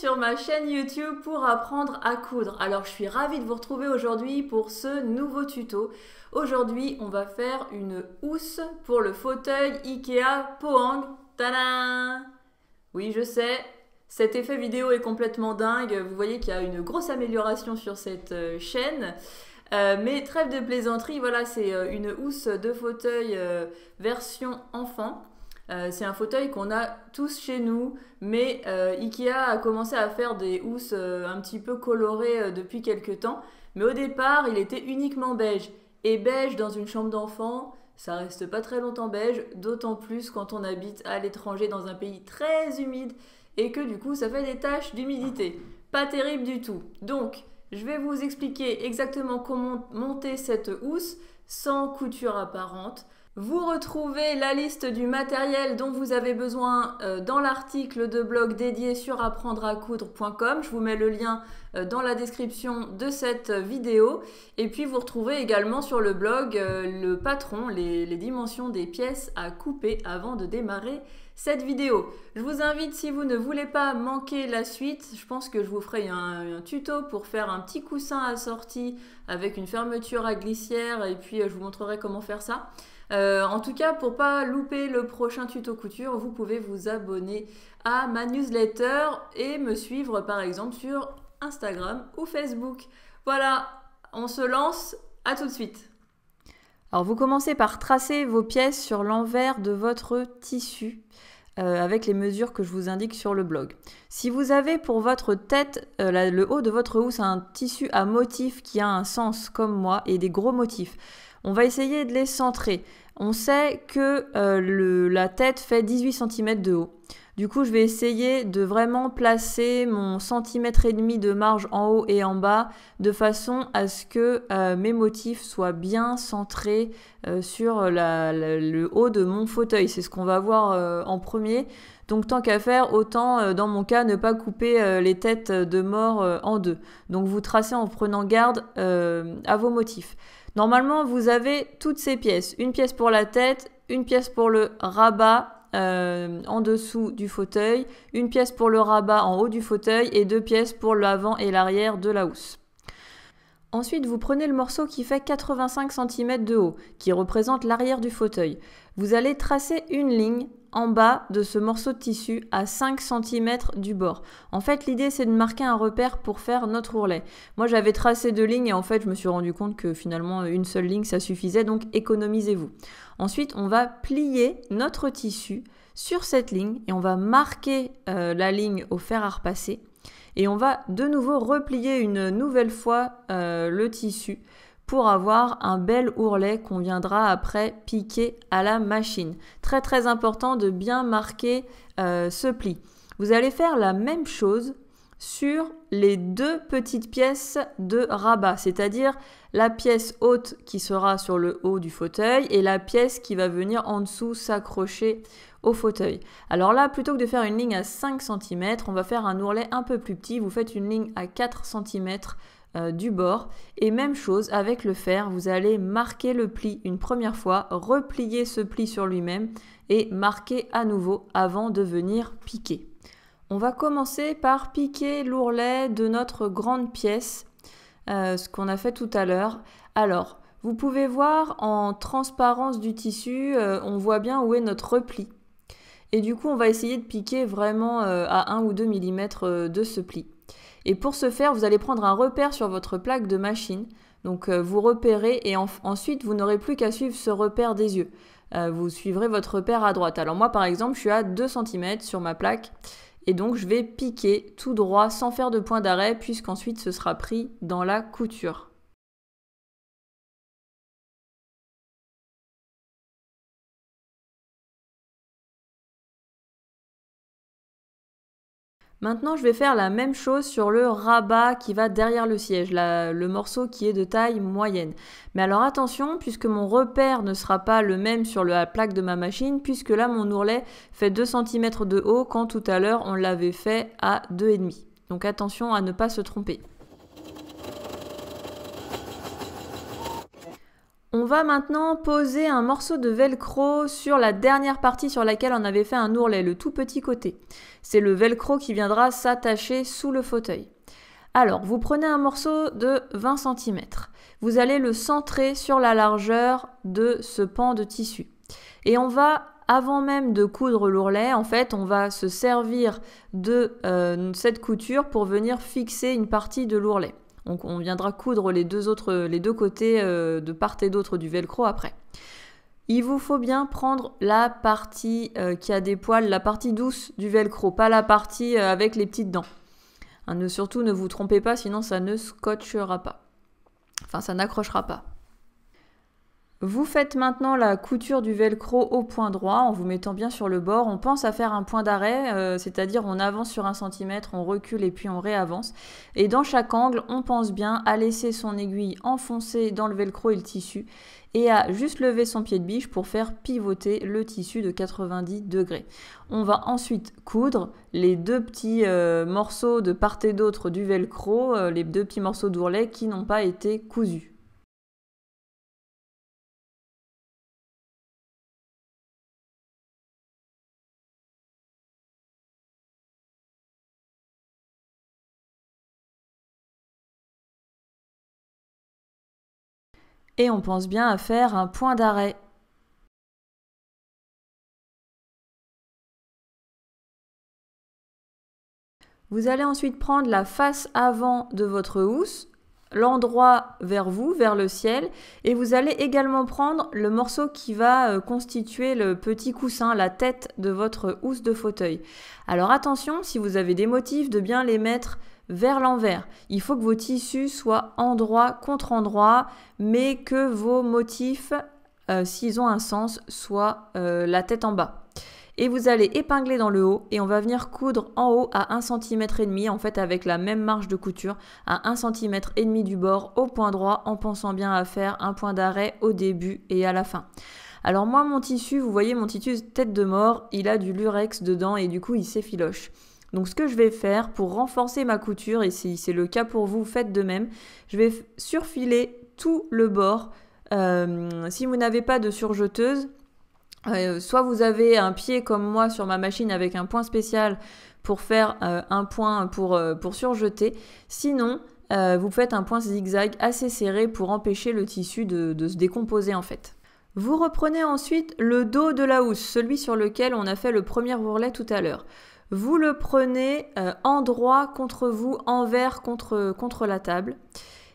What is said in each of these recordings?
sur ma chaîne YouTube pour apprendre à coudre. Alors je suis ravie de vous retrouver aujourd'hui pour ce nouveau tuto. Aujourd'hui on va faire une housse pour le fauteuil Ikea Poang. Tadam Oui je sais, cet effet vidéo est complètement dingue. Vous voyez qu'il y a une grosse amélioration sur cette euh, chaîne. Euh, mais trêve de plaisanterie, voilà c'est euh, une housse de fauteuil version enfant. Euh, c'est un fauteuil qu'on a tous chez nous, mais euh, Ikea a commencé à faire des housses euh, un petit peu colorées depuis quelques temps. Mais au départ, il était uniquement beige. Et beige dans une chambre d'enfant, ça reste pas très longtemps beige, d'autant plus quand on habite à l'étranger dans un pays très humide et que du coup ça fait des taches d'humidité. Pas terrible du tout. Donc, je vais vous expliquer exactement comment monter cette housse sans couture apparente. Vous retrouvez la liste du matériel dont vous avez besoin euh, dans l'article de blog dédié sur à coudre.com Je vous mets le lien euh, dans la description de cette vidéo. Et puis vous retrouvez également sur le blog euh, le patron, les, dimensions des pièces à couper avant de démarrer cette vidéo. Je vous invite, si vous ne voulez pas manquer la suite, je pense que je vous ferai un, tuto pour faire un petit coussin assorti avec une fermeture à glissière et puis je vous montrerai comment faire ça. Euh, en tout cas, pour pas louper le prochain tuto couture, vous pouvez vous abonner à ma newsletter et me suivre par exemple sur Instagram ou Facebook. Voilà, on se lance, à tout de suite. Alors vous commencez par tracer vos pièces sur l'envers de votre tissu. Euh, avec les mesures que je vous indique sur le blog. Si vous avez pour votre tête, euh, le haut de votre housse, un tissu à motifs qui a un sens comme moi et des gros motifs, on va essayer de les centrer. On sait que euh, la tête fait 18 cm de haut. Du coup, je vais essayer de vraiment placer mon centimètre et demi de marge en haut et en bas de façon à ce que euh, mes motifs soient bien centrés euh, sur le haut de mon fauteuil. C'est ce qu'on va voir euh, en premier. Donc tant qu'à faire, autant dans mon cas ne pas couper les têtes de mort en deux. Donc vous tracez en prenant garde à vos motifs. Normalement, vous avez toutes ces pièces. Une pièce pour la tête, une pièce pour le rabat, euh, en dessous du fauteuil, une pièce pour le rabat en haut du fauteuil et deux pièces pour l'avant et l'arrière de la housse. Ensuite, vous prenez le morceau qui fait 85 cm de haut, qui représente l'arrière du fauteuil. Vous allez tracer une ligne en bas de ce morceau de tissu à 5 cm du bord. En fait, l'idée c'est de marquer un repère pour faire notre ourlet. Moi, j'avais tracé deux lignes et en fait, je me suis rendu compte que finalement une seule ligne ça suffisait, donc économisez-vous. Ensuite, on va plier notre tissu sur cette ligne et on va marquer euh, la ligne au fer à repasser. Et on va de nouveau replier une nouvelle fois euh, le tissu pour avoir un bel ourlet qu'on viendra après piquer à la machine. Très très important de bien marquer euh, ce pli. Vous allez faire la même chose sur les deux petites pièces de rabat, c'est-à-dire la pièce haute qui sera sur le haut du fauteuil et la pièce qui va venir en dessous s'accrocher au fauteuil. Alors là, plutôt que de faire une ligne à 5 cm, on va faire un ourlet un peu plus petit. Vous faites une ligne à 4 cm euh, du bord. Et même chose avec le fer, vous allez marquer le pli une première fois, replier ce pli sur lui-même et marquer à nouveau avant de venir piquer. On va commencer par piquer l'ourlet de notre grande pièce, euh, ce qu'on a fait tout à l'heure. Alors, vous pouvez voir en transparence du tissu, euh, on voit bien où est notre repli. Et du coup, on va essayer de piquer vraiment euh, à 1 ou 2 mm de ce pli. Et pour ce faire, vous allez prendre un repère sur votre plaque de machine. Donc vous repérez et ensuite vous n'aurez plus qu'à suivre ce repère des yeux. vous suivrez votre repère à droite. Alors moi par exemple, je suis à 2 cm sur ma plaque et donc je vais piquer tout droit sans faire de point d'arrêt puisqu'ensuite ce sera pris dans la couture. Maintenant, je vais faire la même chose sur le rabat qui va derrière le siège, le morceau qui est de taille moyenne. Mais alors attention, puisque mon repère ne sera pas le même sur la plaque de ma machine, puisque là, mon ourlet fait 2 cm de haut quand tout à l'heure, on l'avait fait à 2,5. Donc attention à ne pas se tromper. On va maintenant poser un morceau de velcro sur la dernière partie sur laquelle on avait fait un ourlet, le tout petit côté. C'est le velcro qui viendra s'attacher sous le fauteuil. Alors, vous prenez un morceau de 20 cm. Vous allez le centrer sur la largeur de ce pan de tissu. Et on va, avant même de coudre l'ourlet, en fait, on va se servir de euh, cette couture pour venir fixer une partie de l'ourlet on viendra coudre les deux, autres, les deux côtés euh, de part et d'autre du velcro après. Il vous faut bien prendre la partie euh, qui a des poils, la partie douce du velcro, pas la partie euh, avec les petites dents. Hein, ne, surtout ne vous trompez pas, sinon ça ne scotchera pas. Enfin, ça n'accrochera pas. Vous faites maintenant la couture du velcro au point droit en vous mettant bien sur le bord. On pense à faire un point d'arrêt, euh, c'est-à-dire on avance sur un centimètre, on recule et puis on réavance. Et dans chaque angle, on pense bien à laisser son aiguille enfoncée dans le velcro et le tissu et à juste lever son pied de biche pour faire pivoter le tissu de 90 degrés. On va ensuite coudre les deux petits euh, morceaux de part et d'autre du velcro, euh, les deux petits morceaux d'ourlet qui n'ont pas été cousus. et on pense bien à faire un point d'arrêt. Vous allez ensuite prendre la face avant de votre housse, l'endroit vers vous, vers le ciel, et vous allez également prendre le morceau qui va euh, constituer le petit coussin, la tête de votre housse de fauteuil. Alors attention, si vous avez des motifs, de bien les mettre vers l'envers. Il faut que vos tissus soient endroit contre endroit, mais que vos motifs, euh, s'ils ont un sens, soient euh, la tête en bas. Et vous allez épingler dans le haut et on va venir coudre en haut à 1 cm et demi en fait avec la même marge de couture à 1 cm et demi du bord au point droit en pensant bien à faire un point d'arrêt au début et à la fin. Alors moi mon tissu, vous voyez mon tissu tête de mort, il a du lurex dedans et du coup il s'effiloche. Donc ce que je vais faire pour renforcer ma couture, et si c'est le cas pour vous, faites de même, je vais surfiler tout le bord. Euh, si vous n'avez pas de surjeteuse, euh, soit vous avez un pied comme moi sur ma machine avec un point spécial pour faire euh, un point pour, surjeter, sinon vous faites un point zigzag assez serré pour empêcher le tissu de, se décomposer en fait. Vous reprenez ensuite le dos de la housse, celui sur lequel on a fait le premier ourlet tout à l'heure. Vous le prenez euh, en droit contre vous, envers contre, contre la table.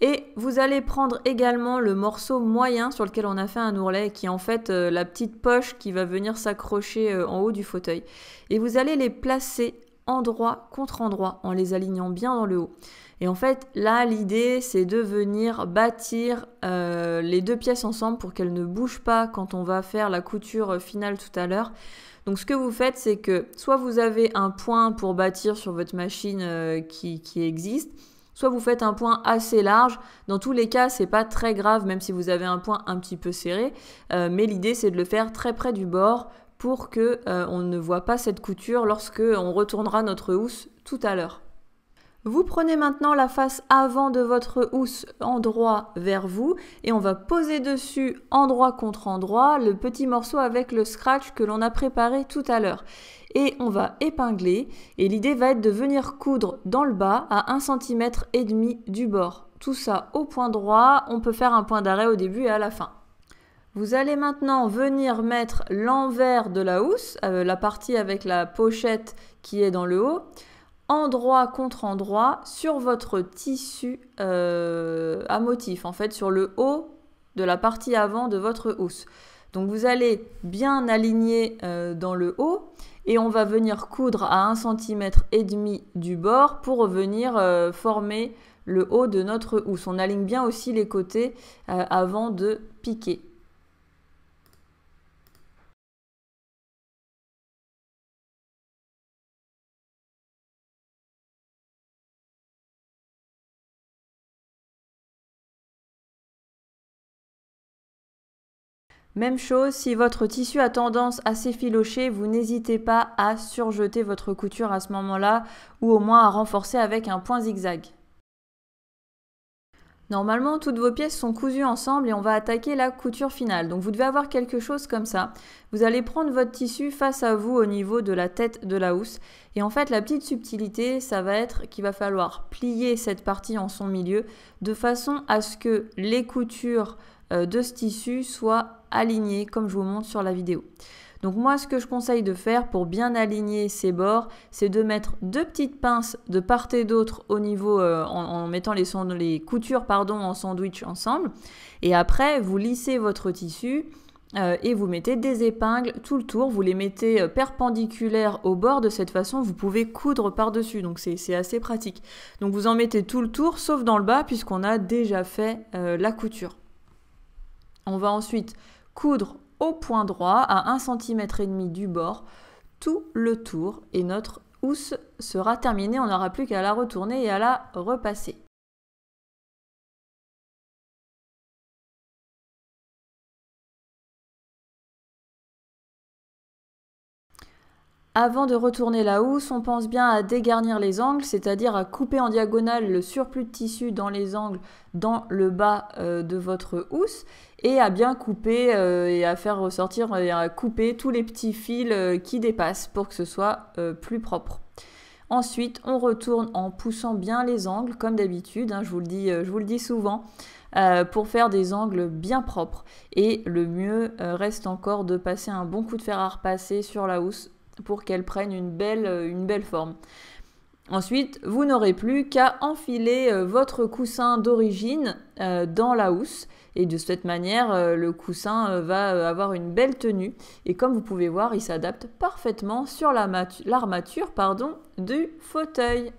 Et vous allez prendre également le morceau moyen sur lequel on a fait un ourlet, qui est en fait euh, la petite poche qui va venir s'accrocher euh, en haut du fauteuil. Et vous allez les placer endroit contre endroit en les alignant bien dans le haut. Et en fait, là, l'idée, c'est de venir bâtir euh, les deux pièces ensemble pour qu'elles ne bougent pas quand on va faire la couture finale tout à l'heure. Donc ce que vous faites, c'est que soit vous avez un point pour bâtir sur votre machine euh, qui, existe, soit vous faites un point assez large. Dans tous les cas, c'est pas très grave, même si vous avez un point un petit peu serré. Euh, mais l'idée, c'est de le faire très près du bord pour que euh, on ne voit pas cette couture lorsque on retournera notre housse tout à l'heure. Vous prenez maintenant la face avant de votre housse en droit vers vous et on va poser dessus endroit contre endroit le petit morceau avec le scratch que l'on a préparé tout à l'heure. Et on va épingler et l'idée va être de venir coudre dans le bas à 1,5 cm et demi du bord. Tout ça au point droit, on peut faire un point d'arrêt au début et à la fin. Vous allez maintenant venir mettre l'envers de la housse, euh, la partie avec la pochette qui est dans le haut, endroit contre endroit sur votre tissu euh, à motif, en fait sur le haut de la partie avant de votre housse. Donc vous allez bien aligner euh, dans le haut et on va venir coudre à 1,5 cm et demi du bord pour venir former le haut de notre housse. On aligne bien aussi les côtés avant de piquer. Même chose, si votre tissu a tendance à s'effilocher, vous n'hésitez pas à surjeter votre couture à ce moment-là ou au moins à renforcer avec un point zigzag. Normalement, toutes vos pièces sont cousues ensemble et on va attaquer la couture finale. Donc vous devez avoir quelque chose comme ça. Vous allez prendre votre tissu face à vous au niveau de la tête de la housse. Et en fait, la petite subtilité, ça va être qu'il va falloir plier cette partie en son milieu de façon à ce que les coutures euh, de ce tissu soient alignées comme je vous montre sur la vidéo. Donc moi, ce que je conseille de faire pour bien aligner ces bords, c'est de mettre deux petites pinces de part et d'autre au niveau, euh, en, mettant les, coutures pardon, en sandwich ensemble. Et après, vous lissez votre tissu. Euh, et vous mettez des épingles tout le tour, vous les mettez euh, perpendiculaires au bord, de cette façon vous pouvez coudre par-dessus, donc c'est assez pratique. Donc vous en mettez tout le tour, sauf dans le bas, puisqu'on a déjà fait la couture. On va ensuite coudre au point droit, à 1 cm et demi du bord, tout le tour et notre housse sera terminée. On n'aura plus qu'à la retourner et à la repasser. Avant de retourner la housse, on pense bien à dégarnir les angles, c'est-à-dire à couper en diagonale le surplus de tissu dans les angles dans le bas euh, de votre housse et à bien couper euh, et à faire ressortir et à couper tous les petits fils euh, qui dépassent pour que ce soit euh, plus propre. Ensuite, on retourne en poussant bien les angles, comme d'habitude, hein, je, vous le dis, je vous le dis souvent, pour faire des angles bien propres. Et le mieux reste encore de passer un bon coup de fer à repasser sur la housse pour qu'elle prenne une belle, une belle forme. Ensuite, vous n'aurez plus qu'à enfiler votre coussin d'origine dans la housse et de cette manière, euh, le coussin euh, va euh, avoir une belle tenue. Et comme vous pouvez voir, il s'adapte parfaitement sur l'armature pardon, du fauteuil.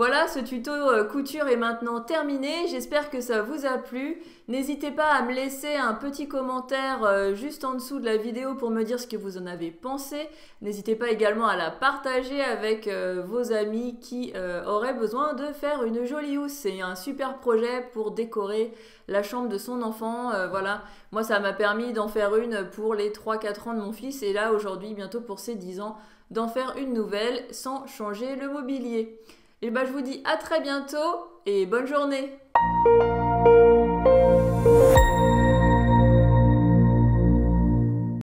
Voilà, ce tuto euh, couture est maintenant terminé. J'espère que ça vous a plu. N'hésitez pas à me laisser un petit commentaire euh, juste en dessous de la vidéo pour me dire ce que vous en avez pensé. N'hésitez pas également à la partager avec euh, vos amis qui auraient besoin de faire une jolie housse. C'est un super projet pour décorer la chambre de son enfant. voilà, moi ça m'a permis d'en faire une pour les 3-4 ans de mon fils et là aujourd'hui bientôt pour ses 10 ans d'en faire une nouvelle sans changer le mobilier. Et eh ben je vous dis à très bientôt et bonne journée